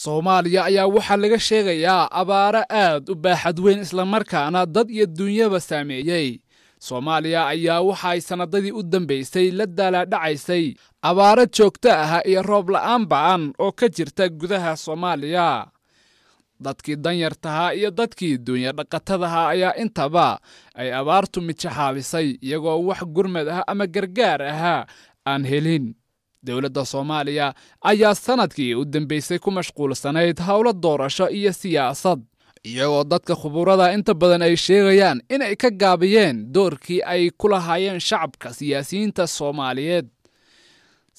soomaaliya ayaa waxaa laga sheegayaa abaaro aad u baaxad weyn islamarkaana dad iyo duunyaba saameeyey soomaaliya ayaa waxa ay sannadadii u dambaysay la daalaadhacaysay abaaro joogto aha iyo roob la'aan ba'an oo ka jirta gudaha soomaaliya dadkii danyartaha iyo dadkii duunyadhaqatadaha ayaa intaba ay abaartu mijaxaabisay iyagoo wax gurmad ah ama gargaar aha aan helin dowladda soomaaliya ayaa sannadkii u dambeysay ku mashquulsanayd howlo doorasho iyo siyaasad iyagoo dadka khuburada inta badan ay sheegayaan inay ka gaabiyeen doorkii ay ku lahaayeen shacabka siyaasiyiinta soomaaliyeed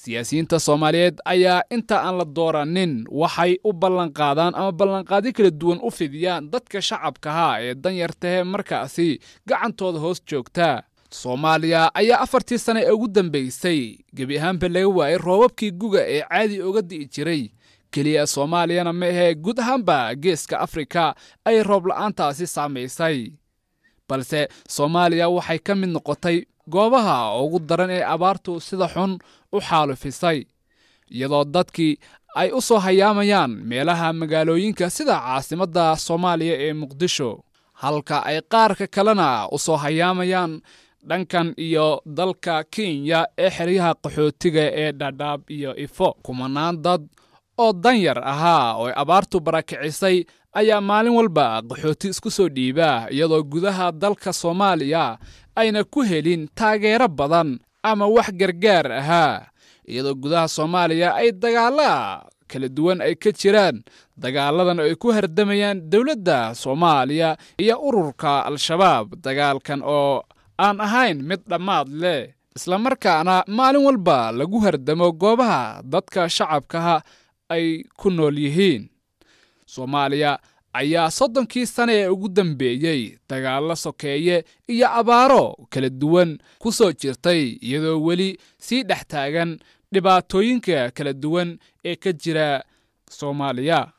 siyaasiyiinta soomaaliyeed ayaa inta aan la dooranin waxay u ballanqaadaan ama ballanqaadyo kala duwan u fidiyaan dadka shacabkaha ee danyartahe markaasi gacantooda hoos joogta soomaaliya ayaa afartii sane ee ugu dambaysay gebi ahaanba laga waayay roobabkii guga ee caadi oga di'i jiray keliya soomaaliyana ma ahee guud ahaanba geeska afrika ay roob la'aantaasi saamaysay balse soomaaliya waxay ka mid noqotay goobaha ugu daran ee abaartu sida xun u xaalufisay iyadoo dadkii ay u soo hayaamayaan meelaha magaalooyinka sida caasimadda soomaaliya ee muqdisho halka ay qaarka kalena u soo hayaamayaan dhankan iyo dalka kenya ee xeryaha qaxootiga ee dhadhaab iyo ifo kumanaan dad oo danyar ahaa oo abaartu barakicisay ayaa maalin walba qaxooti isku soo dhiiba iyadoo gudaha dalka soomaaliya ayna ku helin taageero badan ama wax gargaar ahaa iyadoo gudaha soomaaliya ay dagaalla kala duwan ay ka jiraan dagaaladan ay ku hardamayaan dowladda soomaaliya iyo ururka al-shabaab dagaalkan oo aan ahayn mid dhammaad leh isla markaana maalin walba lagu hardamo goobaha dadka shacabkaha ay ku nool yihiin soomaaliya ayaa soddonkii sane ee ugu dambeeyey dagaallo sokeeye iyo abaaro kala duwan ku soo jirtay iyadoo weli sii dhex taagan dhibaatooyinka kala duwan ee ka jira soomaaliya